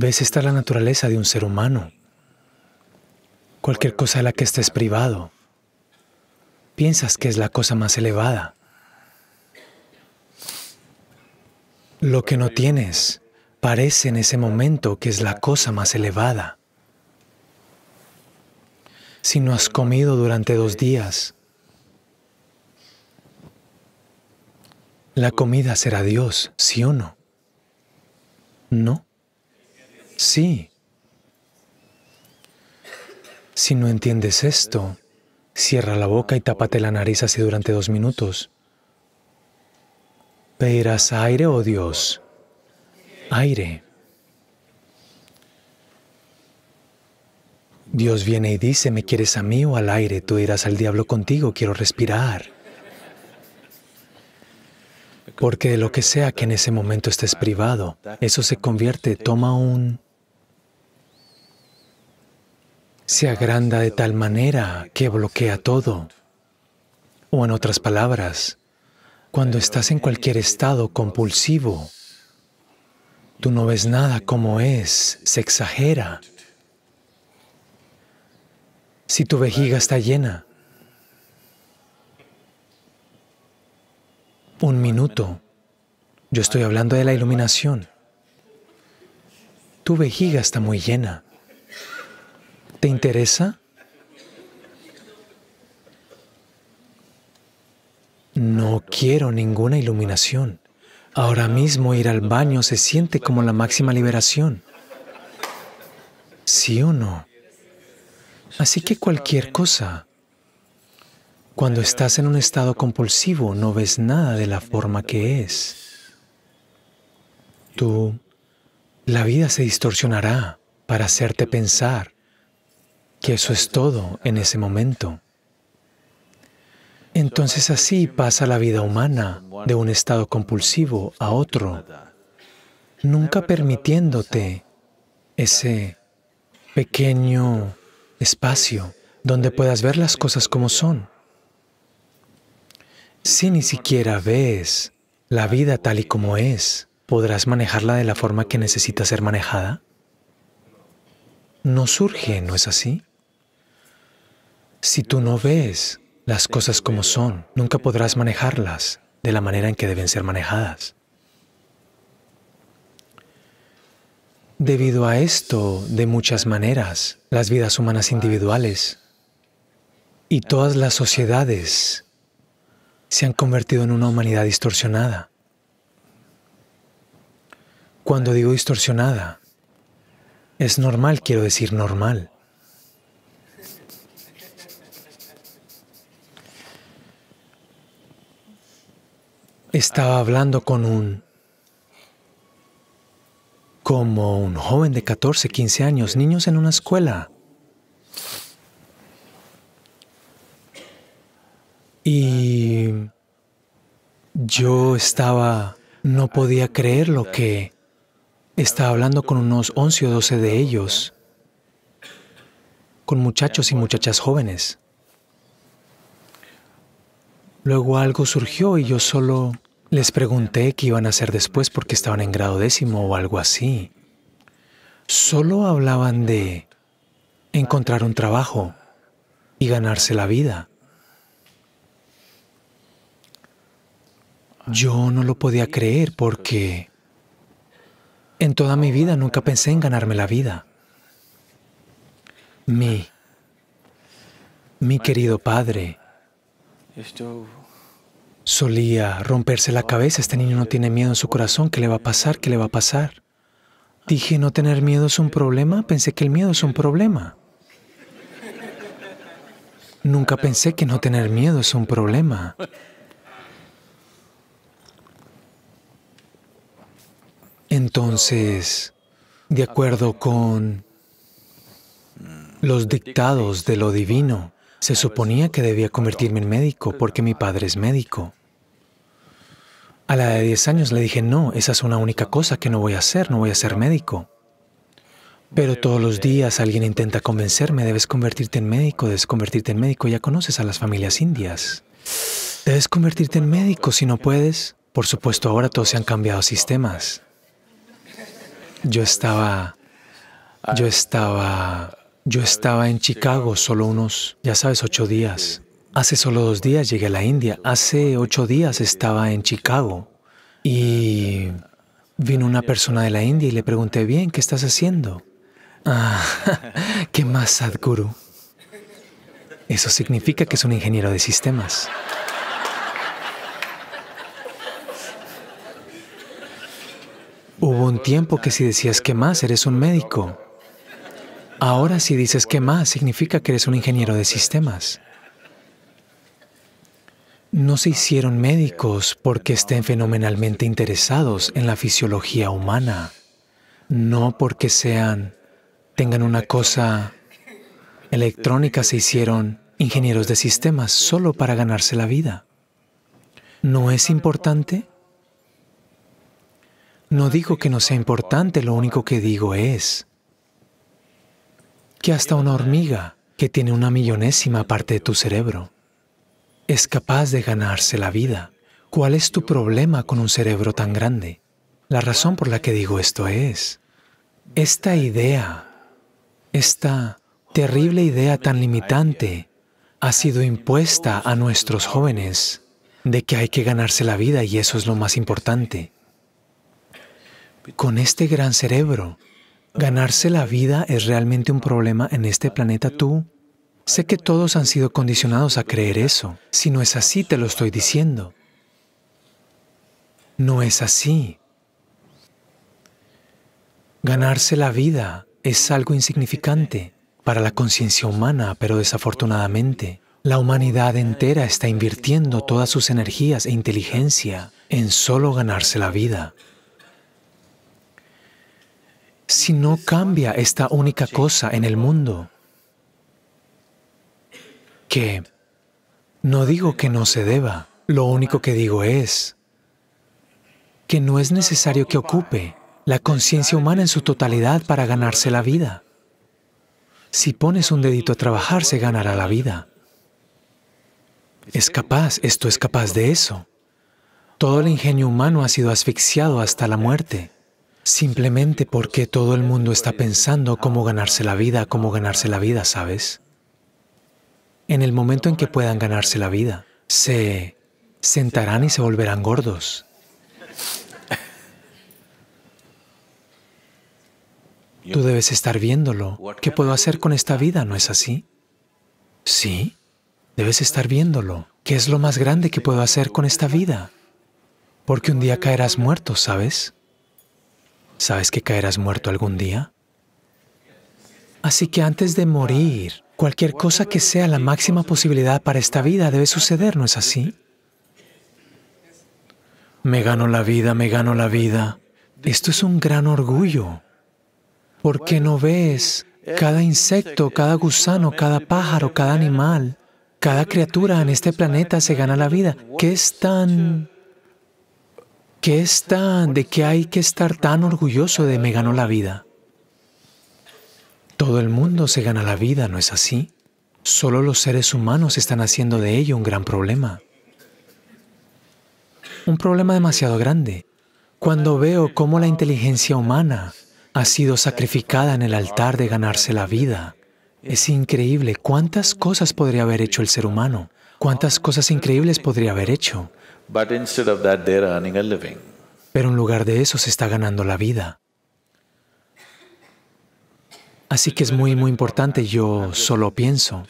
¿Ves? Esta la naturaleza de un ser humano. Cualquier cosa de la que estés privado, piensas que es la cosa más elevada. Lo que no tienes parece en ese momento que es la cosa más elevada. Si no has comido durante dos días, la comida será Dios, ¿sí o no? No. Sí. Si no entiendes esto, cierra la boca y tápate la nariz así durante dos minutos. ¿Pedirás aire o oh Dios? Aire. Dios viene y dice, ¿me quieres a mí o al aire? Tú irás al diablo contigo, quiero respirar. Porque de lo que sea que en ese momento estés privado, eso se convierte, toma un se agranda de tal manera que bloquea todo. O en otras palabras, cuando estás en cualquier estado compulsivo, tú no ves nada como es, se exagera. Si tu vejiga está llena, un minuto, yo estoy hablando de la iluminación, tu vejiga está muy llena. ¿Te interesa? No quiero ninguna iluminación. Ahora mismo ir al baño se siente como la máxima liberación. ¿Sí o no? Así que cualquier cosa. Cuando estás en un estado compulsivo no ves nada de la forma que es. Tú, la vida se distorsionará para hacerte pensar que eso es todo en ese momento. Entonces así pasa la vida humana de un estado compulsivo a otro, nunca permitiéndote ese pequeño espacio donde puedas ver las cosas como son. Si ni siquiera ves la vida tal y como es, ¿podrás manejarla de la forma que necesita ser manejada? No surge, ¿no es así? Si tú no ves las cosas como son, nunca podrás manejarlas de la manera en que deben ser manejadas. Debido a esto, de muchas maneras, las vidas humanas individuales y todas las sociedades se han convertido en una humanidad distorsionada. Cuando digo distorsionada, es normal, quiero decir normal. Estaba hablando con un... como un joven de 14, 15 años, niños en una escuela. Y yo estaba... no podía creer lo que... Estaba hablando con unos 11 o 12 de ellos, con muchachos y muchachas jóvenes. Luego algo surgió y yo solo les pregunté qué iban a hacer después porque estaban en grado décimo o algo así. Solo hablaban de encontrar un trabajo y ganarse la vida. Yo no lo podía creer porque en toda mi vida nunca pensé en ganarme la vida. Mi, mi querido padre, Solía romperse la cabeza, este niño no tiene miedo en su corazón, ¿qué le va a pasar? ¿Qué le va a pasar? Dije, ¿no tener miedo es un problema? Pensé que el miedo es un problema. Nunca pensé que no tener miedo es un problema. Entonces, de acuerdo con los dictados de lo divino, se suponía que debía convertirme en médico porque mi padre es médico. A la de 10 años le dije, no, esa es una única cosa que no voy a hacer, no voy a ser médico. Pero todos los días alguien intenta convencerme, debes convertirte en médico, debes convertirte en médico, ya conoces a las familias indias. Debes convertirte en médico si no puedes. Por supuesto, ahora todos se han cambiado sistemas. Yo estaba... Yo estaba... Yo estaba en Chicago solo unos, ya sabes, ocho días. Hace solo dos días llegué a la India, hace ocho días estaba en Chicago y vino una persona de la India y le pregunté, bien, ¿qué estás haciendo? Ah, ¿qué más, Sadhguru? Eso significa que es un ingeniero de sistemas. Hubo un tiempo que si decías qué más, eres un médico. Ahora si dices qué más, significa que eres un ingeniero de sistemas no se hicieron médicos porque estén fenomenalmente interesados en la fisiología humana, no porque sean, tengan una cosa electrónica, se hicieron ingenieros de sistemas solo para ganarse la vida. ¿No es importante? No digo que no sea importante, lo único que digo es que hasta una hormiga que tiene una millonésima parte de tu cerebro es capaz de ganarse la vida. ¿Cuál es tu problema con un cerebro tan grande? La razón por la que digo esto es, esta idea, esta terrible idea tan limitante, ha sido impuesta a nuestros jóvenes de que hay que ganarse la vida y eso es lo más importante. Con este gran cerebro, ganarse la vida es realmente un problema en este planeta. Tú Sé que todos han sido condicionados a creer eso. Si no es así, te lo estoy diciendo. No es así. Ganarse la vida es algo insignificante para la conciencia humana, pero desafortunadamente la humanidad entera está invirtiendo todas sus energías e inteligencia en solo ganarse la vida. Si no cambia esta única cosa en el mundo, que no digo que no se deba, lo único que digo es que no es necesario que ocupe la conciencia humana en su totalidad para ganarse la vida. Si pones un dedito a trabajar, se ganará la vida. Es capaz, esto es capaz de eso. Todo el ingenio humano ha sido asfixiado hasta la muerte, simplemente porque todo el mundo está pensando cómo ganarse la vida, cómo ganarse la vida, ¿sabes? en el momento en que puedan ganarse la vida. Se sentarán y se volverán gordos. Tú debes estar viéndolo. ¿Qué puedo hacer con esta vida? ¿No es así? Sí, debes estar viéndolo. ¿Qué es lo más grande que puedo hacer con esta vida? Porque un día caerás muerto, ¿sabes? ¿Sabes que caerás muerto algún día? Así que antes de morir, cualquier cosa que sea la máxima posibilidad para esta vida debe suceder, ¿no es así? Me gano la vida, me gano la vida. Esto es un gran orgullo. ¿Por qué no ves cada insecto, cada gusano, cada pájaro, cada animal, cada criatura en este planeta se gana la vida? ¿Qué es tan... ¿Qué es tan... de que hay que estar tan orgulloso de me ganó la vida? Todo el mundo se gana la vida, ¿no es así? Solo los seres humanos están haciendo de ello un gran problema. Un problema demasiado grande. Cuando veo cómo la inteligencia humana ha sido sacrificada en el altar de ganarse la vida, es increíble cuántas cosas podría haber hecho el ser humano, cuántas cosas increíbles podría haber hecho. Pero en lugar de eso se está ganando la vida. Así que es muy, muy importante. Yo solo pienso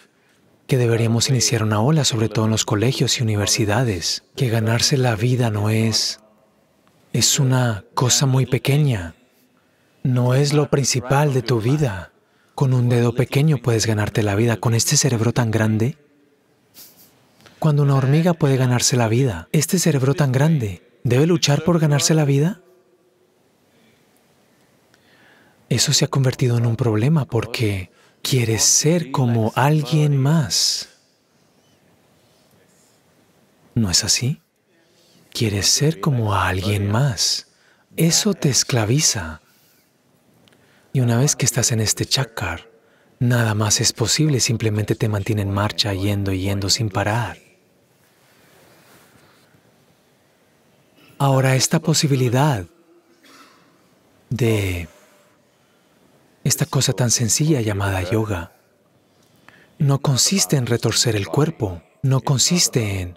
que deberíamos iniciar una ola, sobre todo en los colegios y universidades, que ganarse la vida no es... es una cosa muy pequeña. No es lo principal de tu vida. Con un dedo pequeño puedes ganarte la vida. Con este cerebro tan grande, cuando una hormiga puede ganarse la vida, este cerebro tan grande, ¿debe luchar por ganarse la vida? Eso se ha convertido en un problema porque quieres ser como alguien más. ¿No es así? Quieres ser como a alguien más. Eso te esclaviza. Y una vez que estás en este chakar, nada más es posible, simplemente te mantiene en marcha, yendo y yendo sin parar. Ahora, esta posibilidad de esta cosa tan sencilla llamada yoga no consiste en retorcer el cuerpo, no consiste en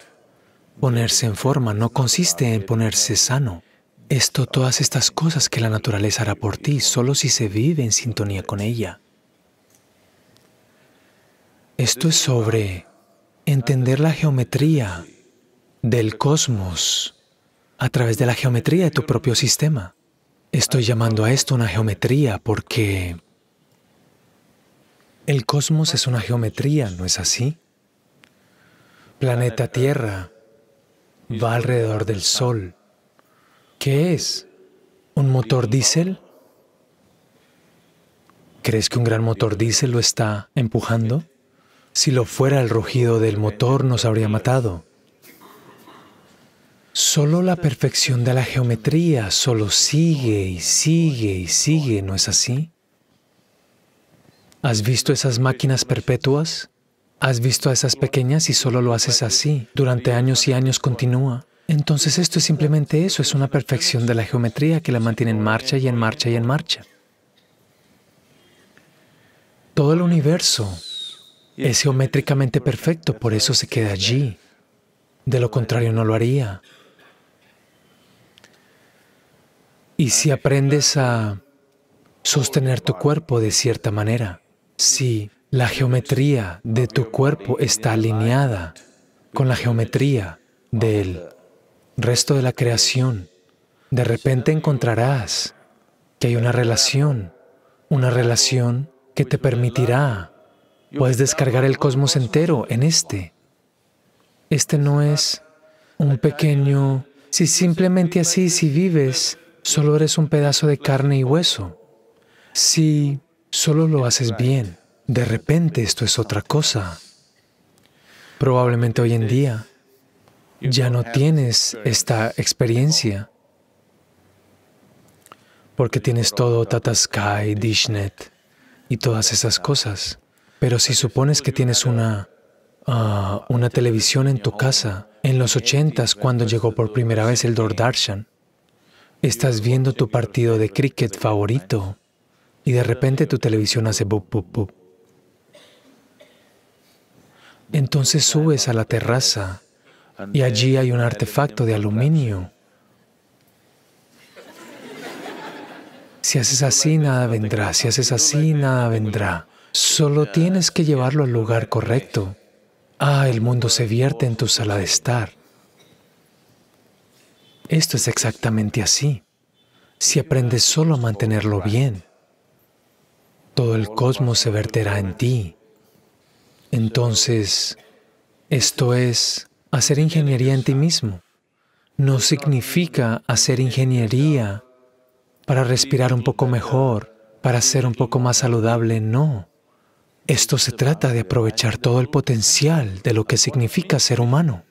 ponerse en forma, no consiste en ponerse sano. Esto, todas estas cosas que la naturaleza hará por ti, solo si se vive en sintonía con ella. Esto es sobre entender la geometría del cosmos a través de la geometría de tu propio sistema. Estoy llamando a esto una geometría porque el cosmos es una geometría, ¿no es así? Planeta Tierra va alrededor del Sol. ¿Qué es? ¿Un motor diésel? ¿Crees que un gran motor diésel lo está empujando? Si lo fuera, el rugido del motor nos habría matado. Solo la perfección de la geometría solo sigue y sigue y sigue, ¿no es así? ¿Has visto esas máquinas perpetuas? ¿Has visto a esas pequeñas y solo lo haces así? Durante años y años continúa. Entonces esto es simplemente eso, es una perfección de la geometría que la mantiene en marcha y en marcha y en marcha. Todo el universo es geométricamente perfecto, por eso se queda allí. De lo contrario no lo haría. Y si aprendes a sostener tu cuerpo de cierta manera, si la geometría de tu cuerpo está alineada con la geometría del resto de la creación, de repente encontrarás que hay una relación, una relación que te permitirá, puedes descargar el cosmos entero en este. Este no es un pequeño, si simplemente así, si vives solo eres un pedazo de carne y hueso. Si solo lo haces bien, de repente esto es otra cosa. Probablemente hoy en día ya no tienes esta experiencia porque tienes todo Sky, Dishnet y todas esas cosas. Pero si supones que tienes una, ah, una televisión en tu casa, en los ochentas, cuando llegó por primera vez el Dordarshan, Estás viendo tu partido de cricket favorito y de repente tu televisión hace bup, bup, bup. Entonces subes a la terraza y allí hay un artefacto de aluminio. Si haces así, nada vendrá. Si haces así, nada vendrá. Solo tienes que llevarlo al lugar correcto. Ah, el mundo se vierte en tu sala de estar. Esto es exactamente así. Si aprendes solo a mantenerlo bien, todo el cosmos se verterá en ti. Entonces, esto es hacer ingeniería en ti mismo. No significa hacer ingeniería para respirar un poco mejor, para ser un poco más saludable, no. Esto se trata de aprovechar todo el potencial de lo que significa ser humano.